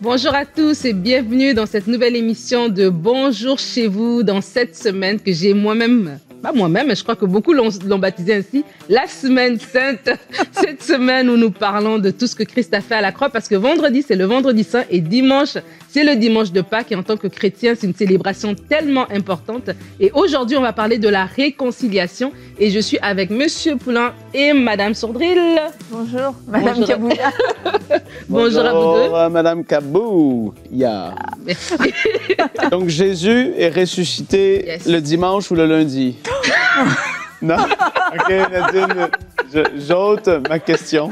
Bonjour à tous et bienvenue dans cette nouvelle émission de Bonjour chez vous dans cette semaine que j'ai moi-même, pas moi-même, je crois que beaucoup l'ont baptisé ainsi, la semaine sainte. cette semaine où nous parlons de tout ce que Christ a fait à la croix parce que vendredi c'est le vendredi saint et dimanche c'est le dimanche de Pâques et en tant que chrétien c'est une célébration tellement importante. Et aujourd'hui on va parler de la réconciliation et je suis avec Monsieur Poulain et Madame Sourdril. Bonjour, Madame Kabou. Bonjour, à vous deux. Euh, Madame Kabou. Yeah. Donc Jésus est ressuscité le dimanche ou le lundi Non. OK, Nadine, j'ôte ma question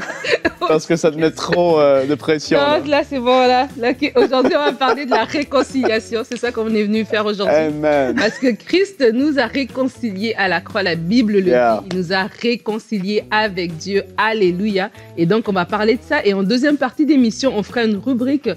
parce que ça te met trop euh, de pression. Non, là, c'est bon. Là, aujourd'hui, on va parler de la réconciliation. C'est ça qu'on est venu faire aujourd'hui. Amen. Parce que Christ nous a réconciliés à la croix. La Bible le dit. Il nous a réconciliés avec Dieu. Alléluia. Et donc, on va parler de ça. Et en deuxième partie d'émission, on fera une rubrique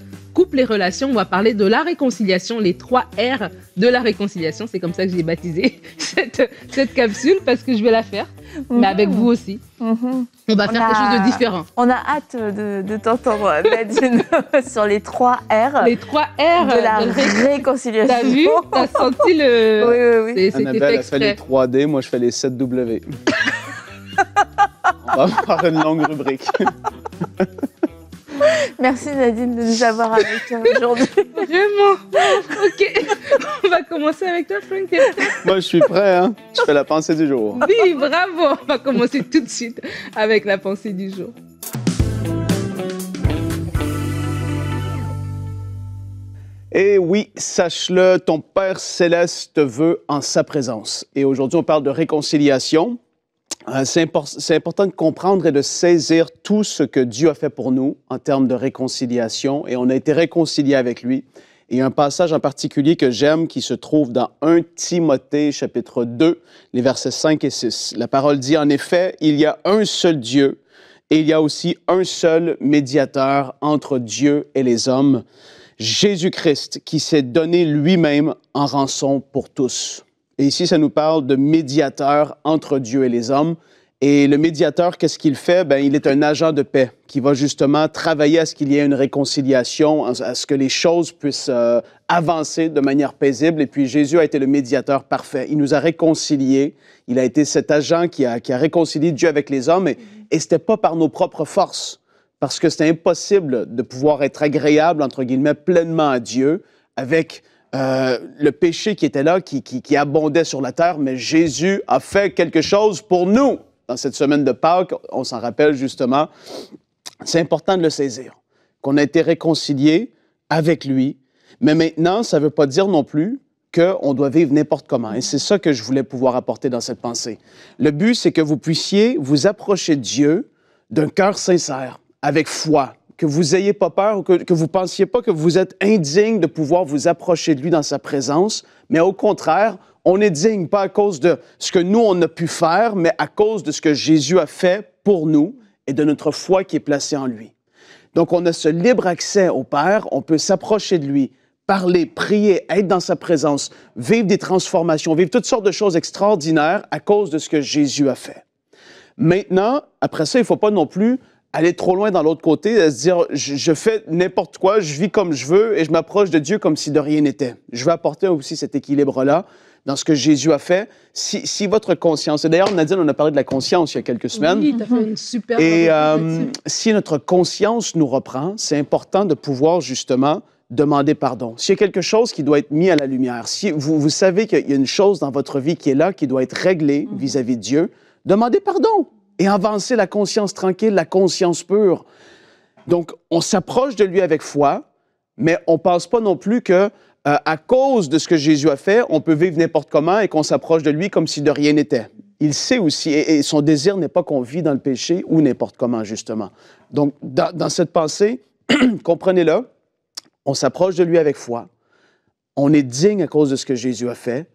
couple et relations, on va parler de la réconciliation, les trois R de la réconciliation. C'est comme ça que j'ai baptisé cette, capsule parce que je vais la faire, mais mhm. avec vous aussi. Mhm. On va faire quelque chose de différent. On a hâte de, de t'entendre, euh, Nadine, sur les trois R. Les trois R de la réconciliation. T'as vu T'as senti le. Oui, oui, oui. Annabelle fait, fait les 3D, moi je fais les 7W. on va faire une longue rubrique. Merci Nadine de nous avoir avec aujourd'hui. Vraiment Ok. On va commencer avec toi, Frank. Moi, je suis prêt. Hein. Je fais la pensée du jour. Oui, bravo. On va commencer tout de suite avec la pensée du jour. Et eh oui, sache-le, ton Père céleste te veut en sa présence. Et aujourd'hui, on parle de réconciliation. Euh, c'est important de comprendre et de saisir tout ce que Dieu a fait pour nous en termes de réconciliation, et on a été réconciliés avec lui. Et il y a un passage en particulier que j'aime qui se trouve dans 1 Timothée chapitre 2, les versets 5 et 6. La parole dit, en effet, il y a un seul Dieu et il y a aussi un seul médiateur entre Dieu et les hommes, Jésus-Christ, qui s'est donné lui-même en rançon pour tous. Et ici, ça nous parle de médiateur entre Dieu et les hommes. Et le médiateur, qu'est-ce qu'il fait? Ben, il est un agent de paix qui va justement travailler à ce qu'il y ait une réconciliation, à ce que les choses puissent euh, avancer de manière paisible. Et puis Jésus a été le médiateur parfait. Il nous a réconciliés. Il a été cet agent qui a, réconcilié Dieu avec les hommes. Et, et ce n'était pas par nos propres forces, parce que c'était impossible de pouvoir être agréable, entre guillemets, pleinement à Dieu avec euh, le péché qui était là, qui, abondait sur la terre, mais Jésus a fait quelque chose pour nous. Dans cette semaine de Pâques, on s'en rappelle justement, c'est important de le saisir, qu'on a été réconcilié avec lui, mais maintenant, ça ne veut pas dire non plus qu'on doit vivre n'importe comment. Et c'est ça que je voulais pouvoir apporter dans cette pensée. Le but, c'est que vous puissiez vous approcher de Dieu d'un cœur sincère, avec foi, que vous ayez pas peur ou que, vous vous pensiez pas que vous êtes indigne de pouvoir vous approcher de lui dans sa présence, mais au contraire, on est digne, pas à cause de ce que nous, on a pu faire, mais à cause de ce que Jésus a fait pour nous et de notre foi qui est placée en lui. Donc, on a ce libre accès au Père, on peut s'approcher de lui, parler, prier, être dans sa présence, vivre des transformations, vivre toutes sortes de choses extraordinaires à cause de ce que Jésus a fait. Maintenant, après ça, il faut pas non plus aller trop loin dans l'autre côté, se dire je, fais n'importe quoi, je vis comme je veux et je m'approche de Dieu comme si de rien n'était. Je veux apporter aussi cet équilibre-là dans ce que Jésus a fait. Si, votre conscience, et d'ailleurs Nadine, on a parlé de la conscience il y a quelques semaines. Et euh, si notre conscience nous reprend, c'est important de pouvoir justement demander pardon. S'il y a quelque chose qui doit être mis à la lumière, si vous, savez qu'il y a une chose dans votre vie qui est là, qui doit être réglée mhm. vis-à-vis -vis de Dieu, demandez pardon et avancer la conscience tranquille, la conscience pure. Donc, on s'approche de lui avec foi, mais on ne pense pas non plus que euh, à cause de ce que Jésus a fait, on peut vivre n'importe comment et qu'on s'approche de lui comme si de rien n'était. Il sait aussi, et, son désir n'est pas qu'on vit dans le péché ou n'importe comment, justement. Donc, dans, cette pensée, comprenez-le, on s'approche de lui avec foi, on est digne à cause de ce que Jésus a fait,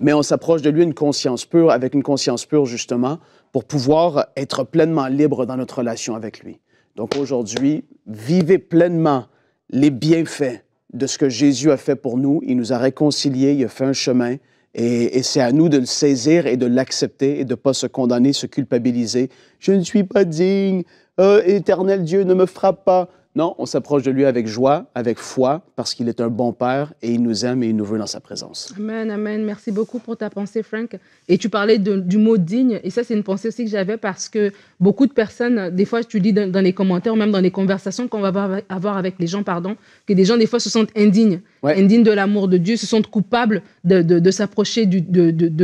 mais on s'approche de lui une conscience pure, avec une conscience pure, justement, pour pouvoir être pleinement libre dans notre relation avec lui. Donc aujourd'hui, vivez pleinement les bienfaits de ce que Jésus a fait pour nous. Il nous a réconciliés, il a fait un chemin. Et, c'est à nous de le saisir et de l'accepter et de ne pas se condamner, se culpabiliser. Je ne suis pas digne. Euh, éternel Dieu, ne me frappe pas. Non, on s'approche de lui avec joie, avec foi, parce qu'il est un bon Père et il nous aime et il nous veut dans sa présence. Amen, amen. Merci beaucoup pour ta pensée, Frank. Et tu parlais du mot digne, et ça, c'est une pensée aussi que j'avais parce que beaucoup de personnes, des fois, tu te dans, dans les commentaires, même dans les conversations qu'on va avoir, avec les gens, pardon, que des gens, des fois, se sentent indignes, indignes de l'amour de Dieu, se sentent coupables de, s'approcher de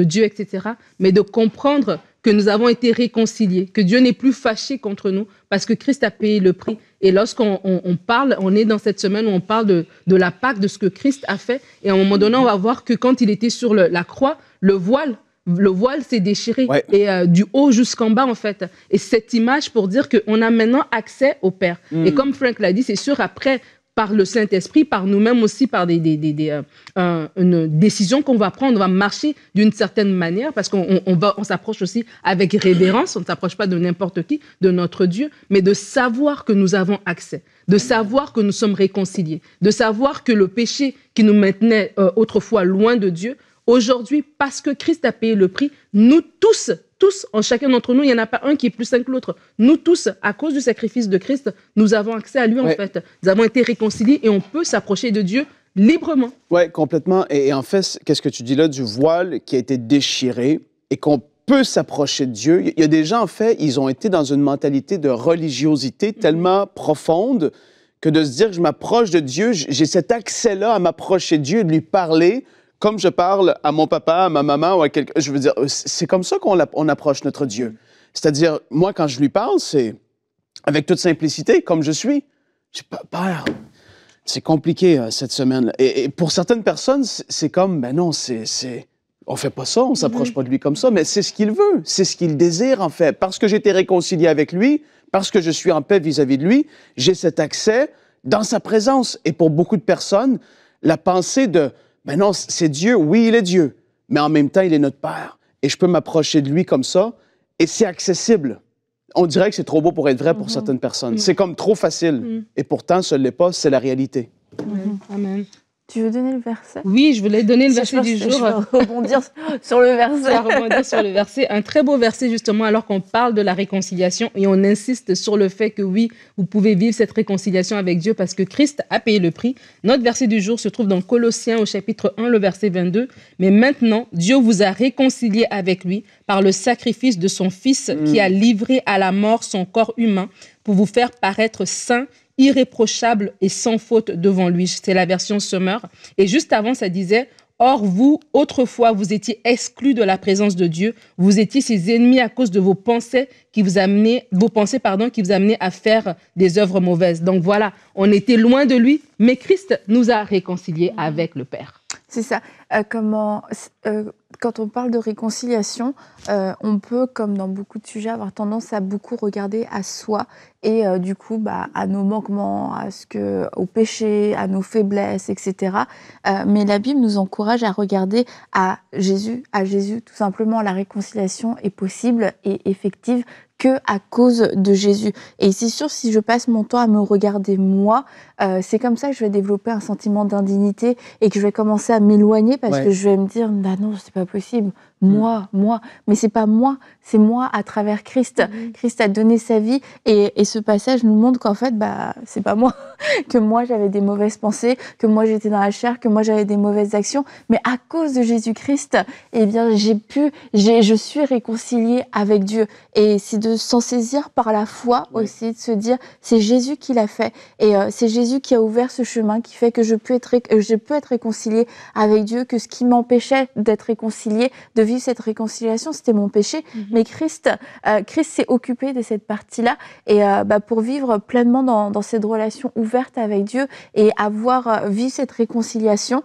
Dieu, etc. Mais de comprendre que nous avons été réconciliés, que Dieu n'est plus fâché contre nous parce que Christ a payé le prix et lorsqu'on parle, on est dans cette semaine où on parle de, la Pâque, de ce que Christ a fait. Et à un moment donné, on va voir que quand il était sur la croix, le voile, le voile s'est déchiré. Et euh, du haut jusqu'en bas, en fait. Et cette image pour dire qu'on a maintenant accès au Père. Hmm. Et comme Frank l'a dit, c'est sûr, après, par le Saint-Esprit, par nous-mêmes aussi, par des, des, des, euh, une décision qu'on va prendre. On va marcher d'une certaine manière parce qu'on on, on s'approche aussi avec révérence. On ne s'approche pas de n'importe qui, de notre Dieu, mais de savoir que nous avons accès, de savoir que nous sommes réconciliés, de savoir que le péché qui nous maintenait euh, autrefois loin de Dieu, aujourd'hui, parce que Christ a payé le prix, nous tous tous, en chacun d'entre nous, il n'y en a pas un qui est plus saint que l'autre. Nous tous, à cause du sacrifice de Christ, nous avons accès à lui, en fait. Nous avons été réconciliés et on peut s'approcher de Dieu librement. Oui, complètement. Et, en fait, qu'est-ce que tu dis là du voile qui a été déchiré et qu'on peut s'approcher de Dieu? Il y a des gens, en fait, ils ont été dans une mentalité de religiosité mhm. tellement profonde que de se dire, je m'approche de Dieu, j'ai cet accès-là à m'approcher de Dieu, de lui parler comme je parle à mon papa, à ma maman ou à quelqu'un, je veux dire, euh, c'est comme ça qu'on approche notre Dieu. C'est-à-dire, moi, quand je lui parle, c'est avec toute simplicité, comme je suis. Je pas peur. C'est compliqué euh, cette semaine. Et, et, pour certaines personnes, c'est comme, ben non, c'est, on fait pas ça, on mm-hmm. s'approche pas de lui comme ça, mais c'est ce qu'il veut, c'est ce qu'il désire en fait. Parce que j'ai été réconcilié avec lui, parce que je suis en paix vis à -vis de lui, j'ai cet accès dans sa présence. Et pour beaucoup de personnes, la pensée de mais ben non, c'est Dieu. Oui, il est Dieu. Mais en même temps, il est notre Père. Et je peux m'approcher de lui comme ça. Et c'est accessible. On dirait que c'est trop beau pour être vrai pour mhm. certaines personnes. Mhm. C'est comme trop facile. Mhm. Et pourtant, ce n'est pas. C'est la réalité. Amen. Tu veux donner le verset Oui, je voulais donner le verset du jour. Je rebondir sur le verset. Je rebondir sur le verset. Un très beau verset, justement, alors qu'on parle de la réconciliation et on insiste sur le fait que oui, vous pouvez vivre cette réconciliation avec Dieu parce que Christ a payé le prix. Notre verset du jour se trouve dans Colossiens au chapitre 1, le verset 22. Mais maintenant, Dieu vous a réconcilié avec lui par le sacrifice de son Fils mm. qui a livré à la mort son corps humain pour vous faire paraître saints irréprochable et sans faute devant lui. C'est la version Summer. Et juste avant, ça disait Or, vous, autrefois, vous étiez exclus de la présence de Dieu, vous étiez ses ennemis à cause de vos pensées qui vous amenaient, vos pensées, pardon, qui vous amenaient à faire des œuvres mauvaises. Donc voilà, on était loin de lui, mais Christ nous a réconciliés mmh. avec le Père. C'est ça. Euh, comment euh, quand on parle de réconciliation, euh, on peut, comme dans beaucoup de sujets, avoir tendance à beaucoup regarder à soi et euh, du coup bah, à nos manquements, à ce que, aux péchés, à nos faiblesses, etc. Euh, mais la Bible nous encourage à regarder à Jésus, à Jésus tout simplement. La réconciliation est possible et effective que à cause de Jésus. Et c'est sûr, si je passe mon temps à me regarder moi, euh, c'est comme ça que je vais développer un sentiment d'indignité et que je vais commencer à m'éloigner parce que je vais me dire, bah non, c'est pas possible. Mmh. moi, moi. Mais c'est pas moi, c'est moi à travers Christ. Mmh. Christ a donné sa vie et, et ce passage nous montre qu'en fait, bah, c'est pas moi, que moi j'avais des mauvaises pensées, que moi j'étais dans la chair, que moi j'avais des mauvaises actions, mais à cause de Jésus-Christ, eh bien, j'ai pu, je suis réconciliée avec Dieu. Et c'est de s'en saisir par la foi aussi, de se dire, c'est Jésus qui l'a fait et euh, c'est Jésus qui a ouvert ce chemin qui fait que je peux être, euh, je peux être réconciliée avec Dieu, que ce qui m'empêchait d'être réconciliée devient vivre cette réconciliation, c'était mon péché. Mhm. Mais Christ, euh, Christ s'est occupé de cette partie-là et euh, bah, pour vivre pleinement dans, cette relation ouverte avec Dieu et avoir euh, vu cette réconciliation,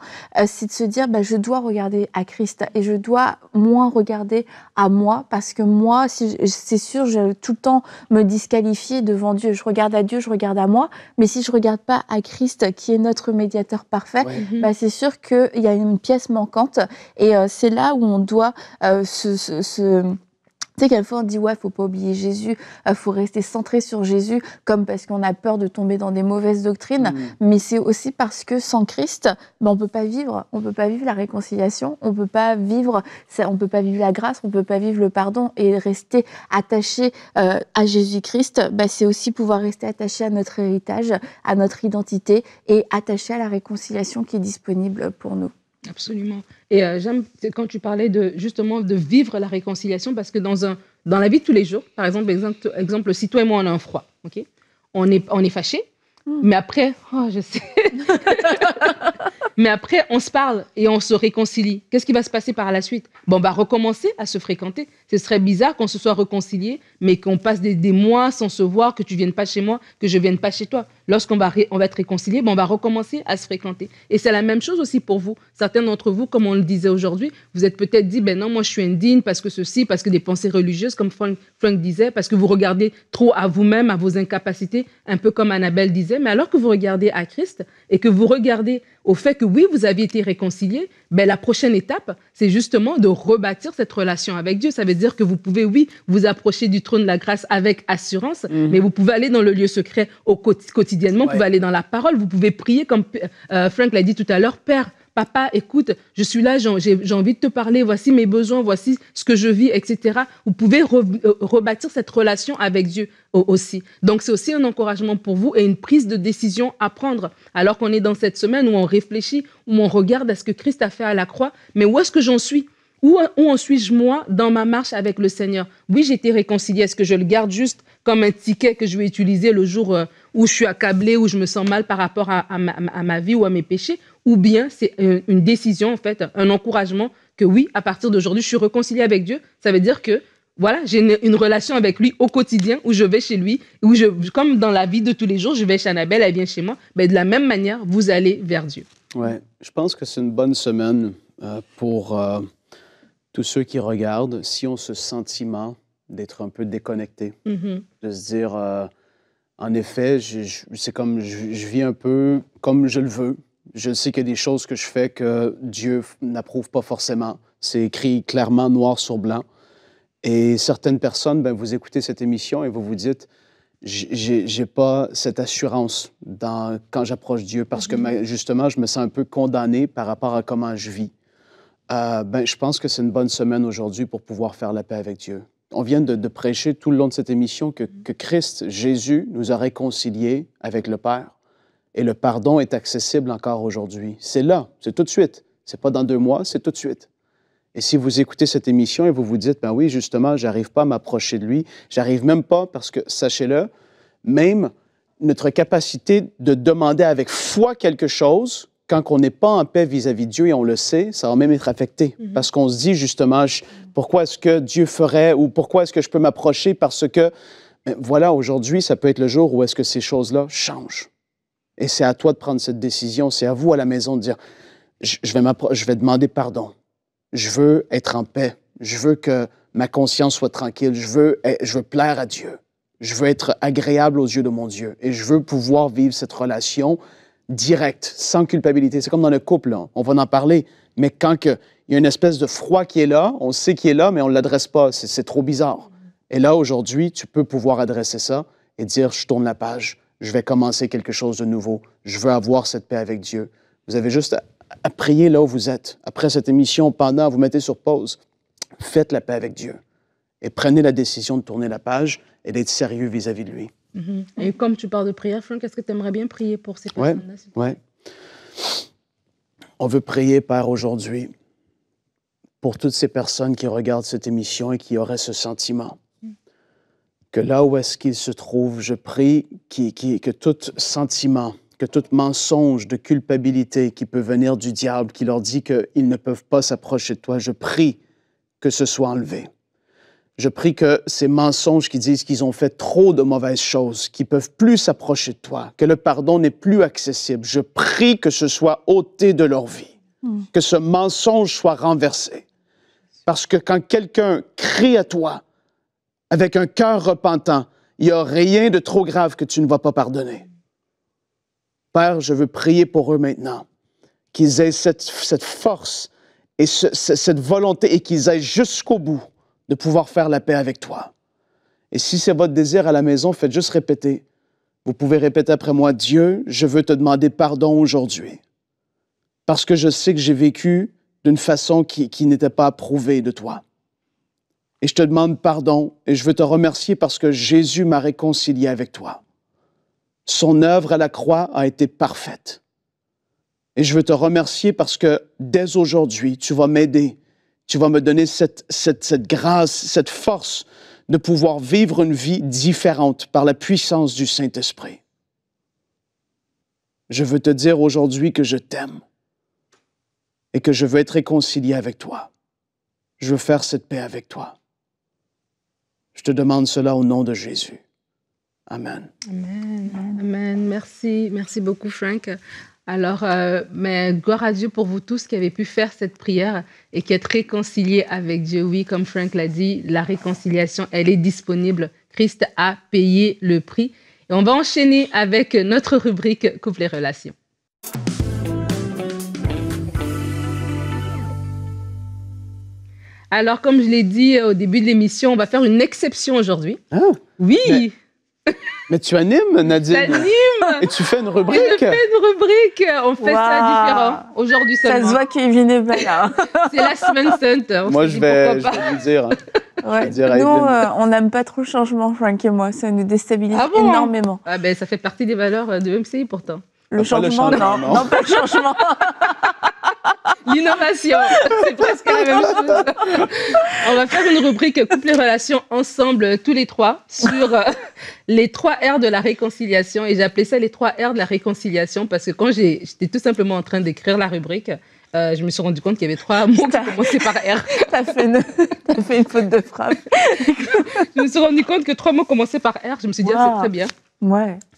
c'est de se dire bah, je dois regarder à Christ et je dois moins regarder à moi parce que moi, si c'est sûr, je tout le temps me disqualifier devant Dieu. Je regarde à Dieu, je regarde à moi, mais si je regarde pas à Christ qui est notre médiateur parfait, bah, mhm. c'est sûr qu'il y a une pièce manquante et c'est là où on doit tu euh, ce, ce, ce fois on dit, ouais, faut pas oublier Jésus, euh, faut rester centré sur Jésus, comme parce qu'on a peur de tomber dans des mauvaises doctrines, mm. mais c'est aussi parce que sans Christ, ben, on peut pas vivre, on peut pas vivre la réconciliation, on peut pas vivre, on peut pas vivre la grâce, on peut pas vivre le pardon, et rester attaché euh, à Jésus-Christ, ben, c'est aussi pouvoir rester attaché à notre héritage, à notre identité, et attaché à la réconciliation qui est disponible pour nous. Absolument. Et euh, j'aime quand tu parlais de justement de vivre la réconciliation parce que dans un dans la vie de tous les jours, par exemple, exemple, si toi et moi on a un froid, ok, on est on est fâché, mm. mais après, oh, je sais, Mais après, on se parle et on se réconcilie. Qu'est-ce qui va se passer par la suite Bon, on va recommencer à se fréquenter. Ce serait bizarre qu'on se soit réconcilié, mais qu'on passe des, mois sans se voir, que tu viennes pas chez moi, que je vienne pas chez toi. Lorsqu'on va, on va être réconcilié, on va recommencer à se fréquenter. Et c'est la même chose aussi pour vous. Certains d'entre vous, comme on le disait aujourd'hui, vous êtes peut-être dit, ben non, moi je suis indigne parce que ceci, parce que des pensées religieuses, comme Frank, Frank disait, parce que vous regardez trop à vous-même, à vos incapacités, un peu comme Annabelle disait. Mais alors que vous regardez à Christ, et que vous regardez au fait que oui, vous aviez été réconcilié, mais la prochaine étape, c'est justement de rebâtir cette relation avec Dieu. Ça veut dire que vous pouvez, oui, vous approcher du trône de la grâce avec assurance, mhm. mais vous pouvez aller dans le lieu secret au quotidiennement, vous pouvez aller dans la parole, vous pouvez prier, comme euh, Frank l'a dit tout à l'heure, Père, Papa, écoute, je suis là, j'ai envie de te parler, voici mes besoins, voici ce que je vis, etc. Vous pouvez euh, rebâtir cette relation avec Dieu aussi. Donc c'est aussi un encouragement pour vous et une prise de décision à prendre. Alors qu'on est dans cette semaine où on réfléchit, où on regarde à ce que Christ a fait à la croix, mais où est-ce que j'en suis où, où, en suis-je moi dans ma marche avec le Seigneur Oui, j'ai été réconcilié. Est-ce que je le garde juste comme un ticket que je vais utiliser le jour euh, où je suis accablé, où je me sens mal par rapport à, ma, vie ou à mes péchés, ou bien c'est euh, une, décision, en fait, un encouragement que oui, à partir d'aujourd'hui, je suis réconcilié avec Dieu. Ça veut dire que, voilà, j'ai une, relation avec lui au quotidien, où je vais chez lui, où je, comme dans la vie de tous les jours, je vais chez Annabelle, elle vient chez moi. Mais ben, de la même manière, vous allez vers Dieu. Oui, je pense que c'est une bonne semaine euh, pour euh, tous ceux qui regardent, si on ce sentiment d'être un peu déconnecté, mm-hmm. de se dire en effet, c'est comme je, vis un peu comme je le veux. Je sais qu'il y a des choses que je fais que Dieu n'approuve pas forcément. C'est écrit clairement noir sur blanc. Et certaines personnes, ben, vous écoutez cette émission et vous vous dites, j'ai pas cette assurance quand j'approche Dieu parce que mhm. justement, je me sens un peu condamné par rapport à comment je vis. Euh, ben, je pense que c'est une bonne semaine aujourd'hui pour pouvoir faire la paix avec Dieu on vient de, prêcher tout le long de cette émission mm-hmm. que, Christ, Jésus, nous a réconciliés avec le Père. Et le pardon est accessible encore aujourd'hui. C'est là, c'est tout de suite. C'est pas dans deux mois, c'est tout de suite. Et si vous écoutez cette émission et vous vous dites, ben oui, justement, j'arrive pas à m'approcher de lui, j'arrive même pas parce que, sachez-le, même notre capacité de demander avec foi quelque chose, quand on n'est pas en paix vis-à-vis de Dieu, et on le sait, ça va même être affecté. Mhm. Parce qu'on se dit justement, pourquoi est-ce que Dieu ferait ou pourquoi est-ce que je peux m'approcher parce que, ben, voilà, aujourd'hui, ça peut être le jour où est-ce que ces choses-là changent. Et c'est à toi de prendre cette décision, c'est à vous à la maison de dire, je, je vais, je vais demander pardon, je veux être en paix, je veux que ma conscience soit tranquille, je veux, eh, je veux plaire à Dieu, je veux être agréable aux yeux de mon Dieu et je veux pouvoir vivre cette relation direct, sans culpabilité. C'est comme dans le couple, on va en parler, mais quand il y a une espèce de froid qui est là, on sait qu'il est là, mais on ne l'adresse pas, c'est trop bizarre. Et là, aujourd'hui, tu peux pouvoir adresser ça et dire, je tourne la page, je vais commencer quelque chose de nouveau, je veux avoir cette paix avec Dieu. Vous avez juste à, prier là où vous êtes. Après cette émission, pendant, vous mettez sur pause, faites la paix avec Dieu et prenez la décision de tourner la page et d'être sérieux vis à -vis de lui. Mhm. Et comme tu parles de prière, Franck, est-ce que tu aimerais bien prier pour ces personnes-là? Oui. Ouais. On veut prier, Père, aujourd'hui, pour toutes ces personnes qui regardent cette émission et qui auraient ce sentiment mhm. que là où est-ce qu'ils se trouvent, je prie que tout sentiment, que tout mensonge de culpabilité qui peut venir du diable, qui leur dit qu'ils ne peuvent pas s'approcher de toi, je prie que ce soit enlevé. Je prie que ces mensonges qui disent qu'ils ont fait trop de mauvaises choses, qu'ils peuvent plus s'approcher de toi, que le pardon n'est plus accessible, je prie que ce soit ôté de leur vie, hmm. que ce mensonge soit renversé. Parce que quand quelqu'un crie à toi avec un cœur repentant, il n'y a rien de trop grave que tu ne vas pas pardonner. Père, je veux prier pour eux maintenant, qu'ils aient cette, force et cette volonté et qu'ils aillent jusqu'au bout de pouvoir faire la paix avec toi. Et si c'est votre désir à la maison, faites juste répéter. Vous pouvez répéter après moi, Dieu, je veux te demander pardon aujourd'hui, parce que je sais que j'ai vécu d'une façon qui, n'était pas approuvée de toi. Et je te demande pardon et je veux te remercier parce que Jésus m'a réconcilié avec toi. Son œuvre à la croix a été parfaite. Et je veux te remercier parce que dès aujourd'hui, tu vas m'aider tu vas me donner cette, grâce, cette force de pouvoir vivre une vie différente par la puissance du Saint-Esprit. Je veux te dire aujourd'hui que je t'aime et que je veux être réconcilié avec toi. Je veux faire cette paix avec toi. Je te demande cela au nom de Jésus. Amen. Amen. Amen. Merci. Merci beaucoup, Frank. Alors, euh, mais gloire à Dieu pour vous tous qui avez pu faire cette prière et qui êtes réconciliés avec Dieu. Oui, comme Frank l'a dit, la réconciliation, elle est disponible. Christ a payé le prix. Et on va enchaîner avec notre rubrique Couple et relations. Alors, comme je l'ai dit au début de l'émission, on va faire une exception aujourd'hui. Ah. oui. Mais tu animes, Nadine. Et tu fais une rubrique. je fais une rubrique. On fait ça différent. Aujourd'hui seulement. Ça se voit Kevin est pas hein. là. C'est la semaine sainte. Moi, je vais, je vais, vous dire. Ouais. nous, euh, on n'aime pas trop le changement, Franck et moi. Ça nous déstabilise ah énormément. Ah ben, ça fait partie des valeurs de MCI pourtant. Le, changement, non. non pas le changement. L'innovation, c'est presque la même chose. On va faire une rubrique couple les relations ensemble, tous les trois, sur euh, les trois R de la réconciliation. Et j'appelais ça les trois R de la réconciliation parce que quand j'étais tout simplement en train d'écrire la rubrique, euh, je me suis rendu compte qu'il y avait trois mots qui commençaient par R. T'as fait, une... fait, une... faute de frappe. je me suis rendu compte que trois mots commençaient par R. Je me suis dit, ah, c'est très bien.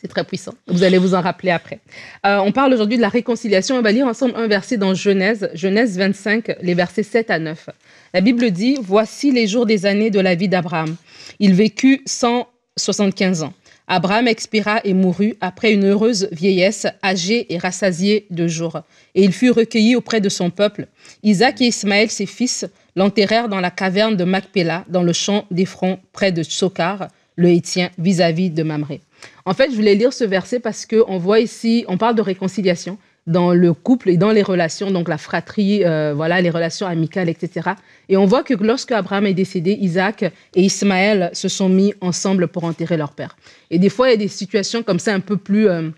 C'est très puissant. Vous allez vous en rappeler après. Euh, on parle aujourd'hui de la réconciliation. On va lire ensemble un verset dans Genèse, Genèse 25, les versets 7 à 9. La Bible dit, Voici les jours des années de la vie d'Abraham. Il vécut 175 ans. Abraham expira et mourut après une heureuse vieillesse, âgé et rassasié de jours. Et il fut recueilli auprès de son peuple. Isaac et Ismaël, ses fils, l'enterrèrent dans la caverne de Macpéla, dans le champ fronts, près de Sokar, le Hétien, vis-à-vis de Mamré. En fait, je voulais lire ce verset parce que on voit ici, on parle de réconciliation dans le couple et dans les relations, donc la fratrie, euh, voilà, les relations amicales, etc. Et on voit que lorsque Abraham est décédé, Isaac et Ismaël se sont mis ensemble pour enterrer leur père. Et des fois, il y a des situations comme ça un peu plus euh,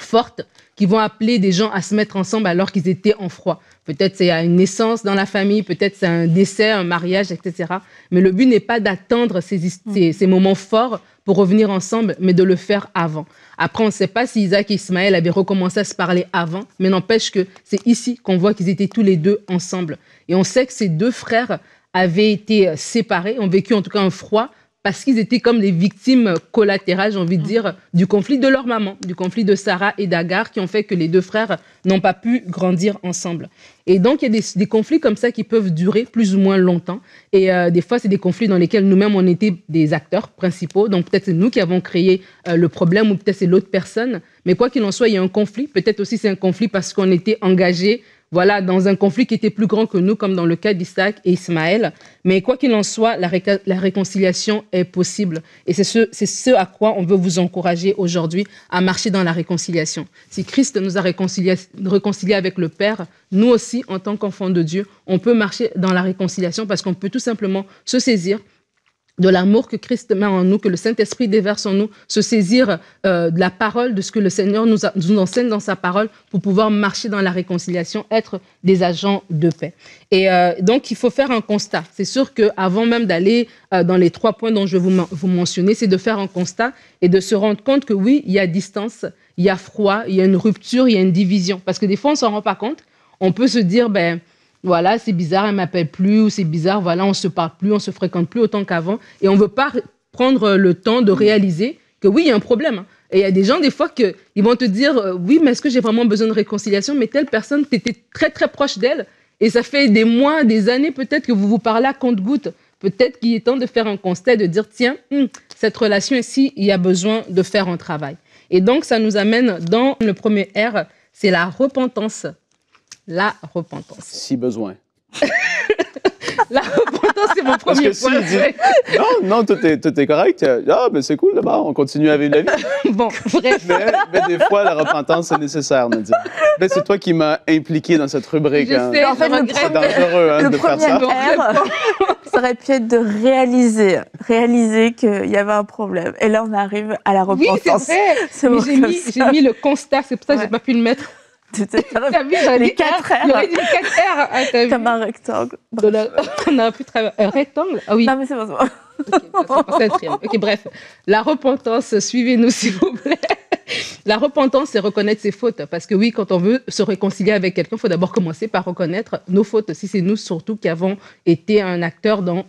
fortes qui vont appeler des gens à se mettre ensemble alors qu'ils étaient en froid. Peut-être c'est à une naissance dans la famille, peut-être c'est un décès, un mariage, etc. Mais le but n'est pas d'attendre mm. ces, ces, moments forts pour revenir ensemble, mais de le faire avant. Après, on ne sait pas si Isaac et Ismaël avaient recommencé à se parler avant, mais n'empêche que c'est ici qu'on voit qu'ils étaient tous les deux ensemble. Et on sait que ces deux frères avaient été euh, séparés, ont vécu en tout cas un froid parce qu'ils étaient comme les victimes collatérales, j'ai envie de mm. dire, du conflit de leur maman, du conflit de Sarah et d'Agar, qui ont fait que les deux frères n'ont pas pu grandir ensemble. Et donc, il y a des, conflits comme ça qui peuvent durer plus ou moins longtemps. Et euh, des fois, c'est des conflits dans lesquels nous-mêmes, on était des acteurs principaux. Donc, peut-être c'est nous qui avons créé euh, le problème ou peut-être c'est l'autre personne. Mais quoi qu'il en soit, il y a un conflit. Peut-être aussi c'est un conflit parce qu'on était engagé voilà, dans un conflit qui était plus grand que nous, comme dans le cas d'Isaac et Ismaël. Mais quoi qu'il en soit, la, réconciliation est possible. Et c'est ce, à quoi on veut vous encourager aujourd'hui, à marcher dans la réconciliation. Si Christ nous a réconciliés réconcilié avec le Père, nous aussi, en tant qu'enfants de Dieu, on peut marcher dans la réconciliation parce qu'on peut tout simplement se saisir de l'amour que Christ met en nous, que le Saint-Esprit déverse en nous, se saisir euh, de la parole, de ce que le Seigneur nous, nous, enseigne dans sa parole pour pouvoir marcher dans la réconciliation, être des agents de paix. Et euh, donc, il faut faire un constat. C'est sûr qu'avant même d'aller euh, dans les trois points dont je vous, vous mentionner, c'est de faire un constat et de se rendre compte que oui, il y a distance, il y a froid, il y a une rupture, il y a une division. Parce que des fois, on s'en rend pas compte. On peut se dire, ben, voilà, c'est bizarre, elle m'appelle plus, ou c'est bizarre, voilà, on se parle plus, on se fréquente plus autant qu'avant. Et on ne veut pas prendre euh, le temps de mm. réaliser que oui, il y a un problème. Et il y a des gens, des fois, que, vont te dire, euh, oui, mais est-ce que j'ai vraiment besoin de réconciliation Mais telle personne, tu étais très, très proche d'elle. Et ça fait des mois, des années peut-être que vous vous parlez à compte-goutte. Peut-être qu'il est temps de faire un constat, de dire, tiens, hmm, cette relation ici, il y a besoin de faire un travail. Et donc, ça nous amène dans le premier R, c'est la repentance la repentance. Si besoin. la repentance, c'est mon premier Parce point. Si non, non, tout est, correct. Ah, mais ben, c'est cool, d'abord, on continue à vivre la vie. bon, bref. Mais, des fois, la repentance c'est nécessaire, Nadia. Mais ben, c'est toi qui m'as impliqué dans cette rubrique. Je hein. en fait, le c'est dangereux hein, de faire ça. R, ça aurait pu être de réaliser, réaliser qu'il y avait un problème. Et là, on arrive à la repentance. Oui, c'est vrai. J'ai mis, le constat, c'est pour ça que je n'ai pas pu le mettre tu t'as vu, les 4 ah, R. Il y dit 4 R. Ah, Comme un rectangle. on a très bien Un rectangle Ah oui. Non, mais c'est pas ça. Ok, bref. La repentance, suivez-nous s'il vous plaît. La repentance, c'est reconnaître ses fautes. Parce que oui, quand on veut se réconcilier avec quelqu'un, il faut d'abord commencer par reconnaître nos fautes, si c'est nous surtout qui avons été un acteur dans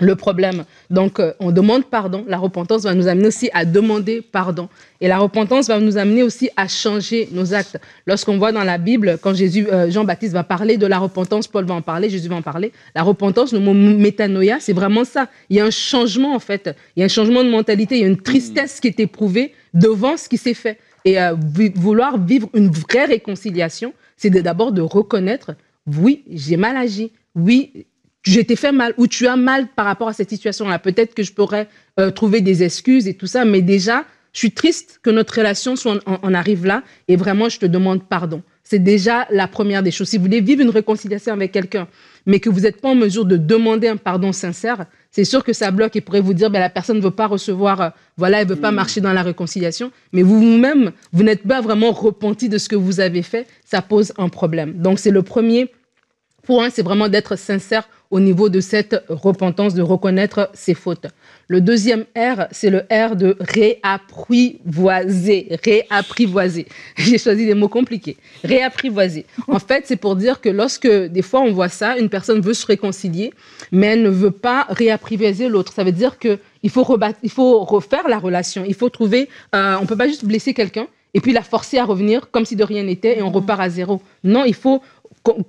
le problème. Donc, euh, on demande pardon. La repentance va nous amener aussi à demander pardon. Et la repentance va nous amener aussi à changer nos actes. Lorsqu'on voit dans la Bible, quand Jésus, euh, Jean-Baptiste va parler de la repentance, Paul va en parler, Jésus va en parler. La repentance, le mot métanoïa, c'est vraiment ça. Il y a un changement, en fait. Il y a un changement de mentalité. Il y a une tristesse qui est éprouvée devant ce qui s'est fait. Et euh, vouloir vivre une vraie réconciliation, c'est d'abord de reconnaître, oui, j'ai mal agi. Oui, j'ai été fait mal ou tu as mal par rapport à cette situation-là. Peut-être que je pourrais euh, trouver des excuses et tout ça, mais déjà, je suis triste que notre relation soit en, arrive là et vraiment, je te demande pardon. C'est déjà la première des choses. Si vous voulez vivre une réconciliation avec quelqu'un, mais que vous n'êtes pas en mesure de demander un pardon sincère, c'est sûr que ça bloque et pourrait vous dire, ben, la personne ne veut pas recevoir, euh, voilà, elle veut pas mm. marcher dans la réconciliation. Mais vous-même, vous, vous n'êtes pas vraiment repenti de ce que vous avez fait. Ça pose un problème. Donc, c'est le premier point, c'est vraiment d'être sincère au niveau de cette repentance, de reconnaître ses fautes. Le deuxième R, c'est le R de réapprivoiser. Réapprivoiser. J'ai choisi des mots compliqués. Réapprivoiser. En fait, c'est pour dire que lorsque des fois on voit ça, une personne veut se réconcilier, mais elle ne veut pas réapprivoiser l'autre. Ça veut dire que il faut, refaire la relation. Il faut trouver. Euh, on peut pas juste blesser quelqu'un et puis la forcer à revenir comme si de rien n'était et on repart à zéro. Non, il faut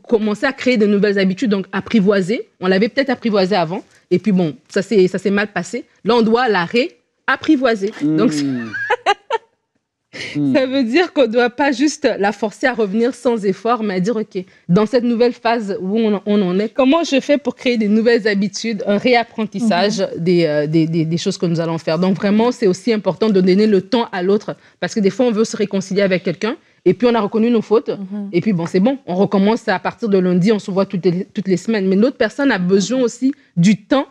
commencer à créer de nouvelles habitudes, donc apprivoiser. On l'avait peut-être apprivoisé avant, et puis bon, ça s'est mal passé. Là, on doit la réapprivoiser. Mmh. Donc, ça veut dire qu'on ne doit pas juste la forcer à revenir sans effort, mais à dire, OK, dans cette nouvelle phase où on, on en est, comment je fais pour créer des nouvelles habitudes, un réapprentissage mmh. euh, des, choses que nous allons faire. Donc, vraiment, c'est aussi important de donner le temps à l'autre, parce que des fois, on veut se réconcilier avec quelqu'un, et puis, on a reconnu nos fautes. Mhm. Et puis, bon, c'est bon. On recommence à partir de lundi, on se voit toutes les, toutes les semaines. Mais l'autre personne a besoin aussi du temps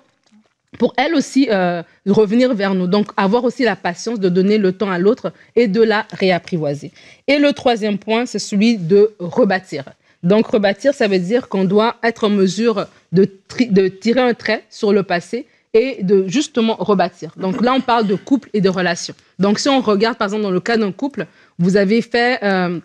pour elle aussi euh, revenir vers nous. Donc, avoir aussi la patience de donner le temps à l'autre et de la réapprivoiser. Et le troisième point, c'est celui de rebâtir. Donc, rebâtir, ça veut dire qu'on doit être en mesure de, de tirer un trait sur le passé et de justement rebâtir. Donc là, on parle de couple et de relation. Donc si on regarde par exemple dans le cas d'un couple, vous avez fait euh,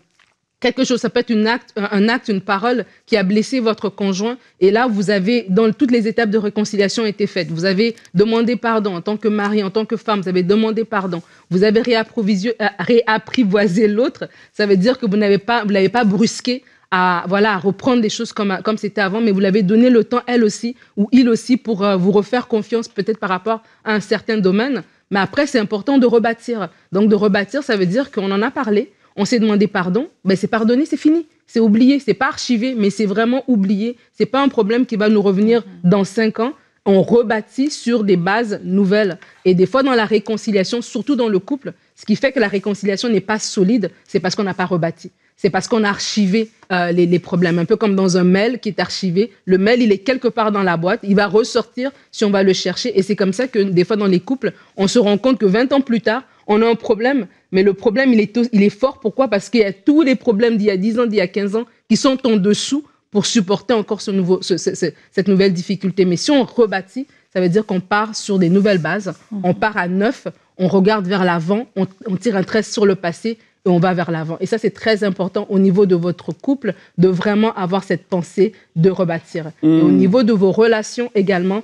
quelque chose, ça peut être euh, un acte, une parole qui a blessé votre conjoint. Et là, vous avez, dans toutes les étapes de réconciliation été faites. Vous avez demandé pardon en tant que mari, en tant que femme, vous avez demandé pardon. Vous avez euh, réapprivoisé l'autre. Ça veut dire que vous n'avez pas, vous l'avez pas brusqué à, voilà, reprendre des choses comme, comme c'était avant, mais vous l'avez donné le temps, elle aussi, ou il aussi, pour euh, vous refaire confiance peut-être par rapport à un certain domaine. Mais après, c'est important de rebâtir. Donc, de rebâtir, ça veut dire qu'on en a parlé, on s'est demandé pardon, mais c'est pardonné, c'est fini. C'est oublié, c'est pas archivé, mais c'est vraiment oublié. C'est pas un problème qui va nous revenir dans cinq ans. On rebâtit sur des bases nouvelles. Et des fois, dans la réconciliation, surtout dans le couple, ce qui fait que la réconciliation n'est pas solide, c'est parce qu'on n'a pas rebâti c'est parce qu'on a archivé euh, les, problèmes. Un peu comme dans un mail qui est archivé. Le mail, il est quelque part dans la boîte. Il va ressortir si on va le chercher. Et c'est comme ça que des fois dans les couples, on se rend compte que 20 ans plus tard, on a un problème. Mais le problème, il est, fort. Pourquoi Parce qu'il y a tous les problèmes d'il y a 10 ans, d'il y a 15 ans, qui sont en dessous pour supporter encore cette nouvelle difficulté. Mais si on rebâtit, ça veut dire qu'on part sur des nouvelles bases. On mhm. part à neuf. On regarde vers l'avant. On, on tire un trait sur le passé et on va vers l'avant. Et ça, c'est très important au niveau de votre couple, de vraiment avoir cette pensée de rebâtir. au hmm. niveau de vos relations également,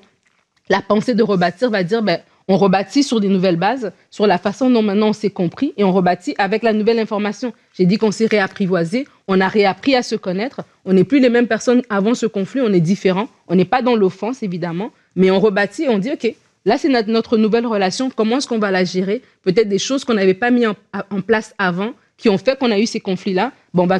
la pensée de rebâtir va dire, ben, on rebâtit sur des nouvelles bases, sur la façon dont maintenant on s'est compris et on rebâtit avec la nouvelle information. J'ai dit qu'on s'est réapprivoisé, on a réappris à se connaître, on n'est plus les mêmes personnes avant ce conflit, on est différents, on n'est pas dans l'offense évidemment, mais on rebâtit et on dit OK, Là, c'est notre, nouvelle relation. Comment est-ce qu'on va la gérer Peut-être des choses qu'on n'avait pas mis en, place avant, qui ont fait qu'on a eu ces conflits-là. Bon, on va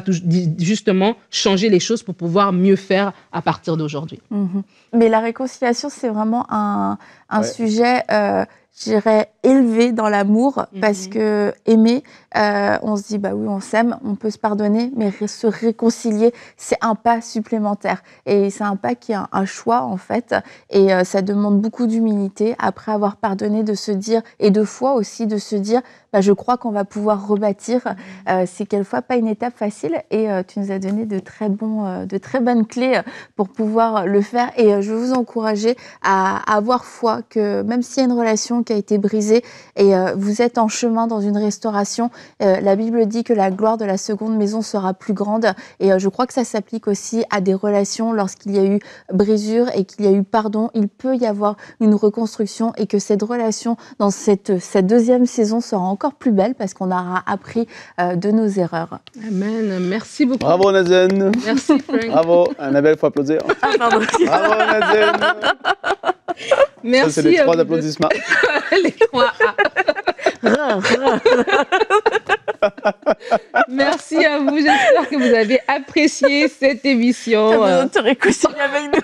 justement changer les choses pour pouvoir mieux faire à partir d'aujourd'hui. Mm-hmm. Mais la réconciliation, c'est vraiment un, sujet euh, je dirais, élevé dans l'amour, mhm. parce que aimer, euh, on se dit, bah oui, on s'aime, on peut se pardonner, mais se réconcilier, c'est un pas supplémentaire. Et c'est un pas qui est un, choix, en fait, et euh, ça demande beaucoup d'humilité, après avoir pardonné, de se dire, et de foi aussi, de se dire, bah, je crois qu'on va pouvoir rebâtir. Mhm. Euh, c'est quelquefois pas une étape facile, et tu nous as donné de très, bons, de très bonnes clés pour pouvoir le faire, et je vous encourager à, à avoir foi que même s'il y a une relation a été brisé et euh, vous êtes en chemin dans une restauration. Euh, la Bible dit que la gloire de la seconde maison sera plus grande et euh, je crois que ça s'applique aussi à des relations lorsqu'il y a eu brisure et qu'il y a eu pardon. Il peut y avoir une reconstruction et que cette relation dans cette, cette deuxième saison sera encore plus belle parce qu'on aura appris de nos erreurs. Amen. Merci beaucoup. Bravo Nazen. Merci Frank. Bravo. Annabelle, il faut applaudir. Ah, Bravo Nazen. Merci. C'est les trois applaudissements. les Merci à vous. J'espère que vous avez apprécié cette émission. avec nous.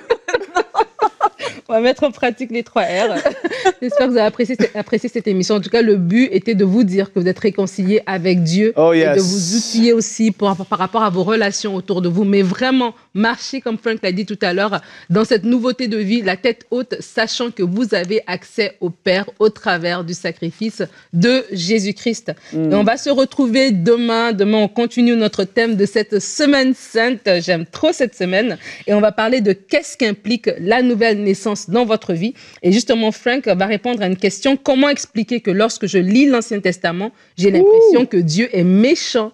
on va mettre en pratique les trois R. J'espère que vous avez apprécié, cette émission. En tout cas, le but était de vous dire que vous êtes réconcilié avec Dieu oh, et de vous outiller aussi par rapport à vos relations autour de vous. Mais vraiment, marcher comme Frank l'a dit tout à l'heure, dans cette nouveauté de vie, la tête haute, sachant que vous avez accès au Père au travers du sacrifice de Jésus-Christ. Mm. Et on va se retrouver demain. Demain, on continue notre thème de cette semaine sainte. J'aime trop cette semaine. Et on va parler de qu'est-ce qu'implique la nouvelle naissance dans votre vie. Et justement, Frank va répondre à une question. Comment expliquer que lorsque je lis l'Ancien Testament, j'ai l'impression que Dieu est méchant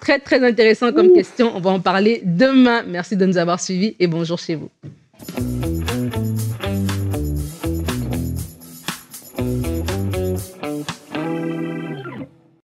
Très, très intéressant comme question. On va en parler demain. Merci de nous avoir suivis et bonjour chez vous.